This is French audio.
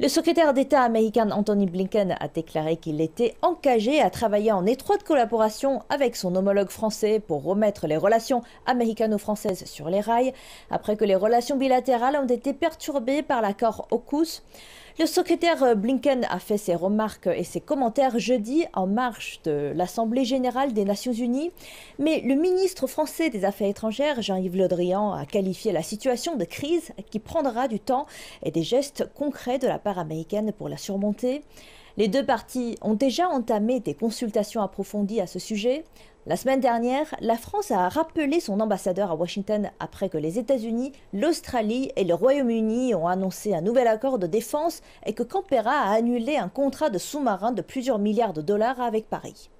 Le secrétaire d'État américain Anthony Blinken a déclaré qu'il était engagé à travailler en étroite collaboration avec son homologue français pour remettre les relations américano-françaises sur les rails, après que les relations bilatérales ont été perturbées par l'accord AUKUS. Le secrétaire euh, Blinken a fait ses remarques et ses commentaires jeudi en marche de l'Assemblée générale des Nations unies, mais le ministre français des Affaires étrangères, Jean-Yves Le Drian, a qualifié la situation de crise qui prendra du temps et des gestes concrets de la part américaine pour la surmonter. Les deux parties ont déjà entamé des consultations approfondies à ce sujet. La semaine dernière, la France a rappelé son ambassadeur à Washington après que les États-Unis, l'Australie et le Royaume-Uni ont annoncé un nouvel accord de défense et que Canberra a annulé un contrat de sous-marin de plusieurs milliards de dollars avec Paris.